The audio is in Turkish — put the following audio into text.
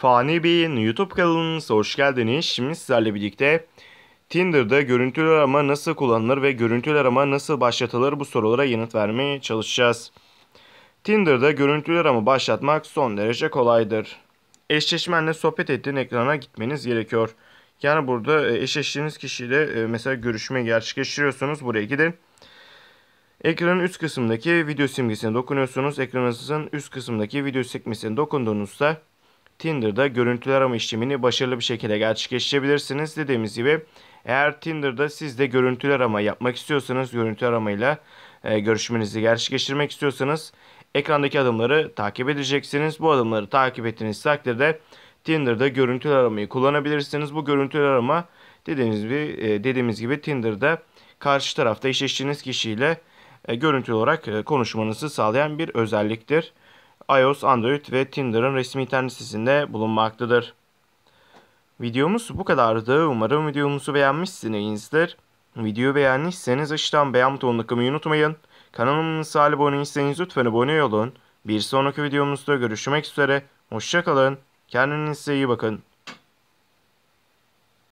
Fani Bey'in YouTube kanalınıza hoş geldiniz. Şimdi sizlerle birlikte Tinder'da görüntülü arama nasıl kullanılır ve görüntülü arama nasıl başlatılır bu sorulara yanıt vermeye çalışacağız. Tinder'da görüntülü arama başlatmak son derece kolaydır. Eşleşmenle sohbet ettiğin ekrana gitmeniz gerekiyor. Yani burada e, eşleştiğiniz kişiyle e, mesela görüşme gerçekleştiriyorsunuz. Buraya gidin. Ekranın üst kısmındaki video simgesine dokunuyorsunuz. Ekranınızın üst kısmındaki video sekmesine dokunduğunuzda Tinder'da görüntülü arama işlemini başarılı bir şekilde gerçekleştirebilirsiniz. Dediğimiz gibi eğer Tinder'da siz de görüntülü arama yapmak istiyorsanız, görüntü aramayla e, görüşmenizi gerçekleştirmek istiyorsanız ekrandaki adımları takip edeceksiniz. Bu adımları takip ettiğiniz takdirde Tinder'da görüntülü aramayı kullanabilirsiniz. Bu görüntülü arama dediğimiz gibi, e, dediğimiz gibi Tinder'da karşı tarafta eşleştiğiniz kişiyle e, görüntülü olarak e, konuşmanızı sağlayan bir özelliktir iOS, Android ve Tinder'ın resmi internet sitesinde bulunmaktadır. Videomuz bu kadardı. Umarım videomuzu beğenmişsinizdir. Videoyu beğendiyseniz aşağıdan beğen butonuna tıklamayı unutmayın. Kanalımıza abone değilseniz lütfen abone olun. Bir sonraki videomuzda görüşmek üzere. Hoşçakalın. Kendinize iyi bakın.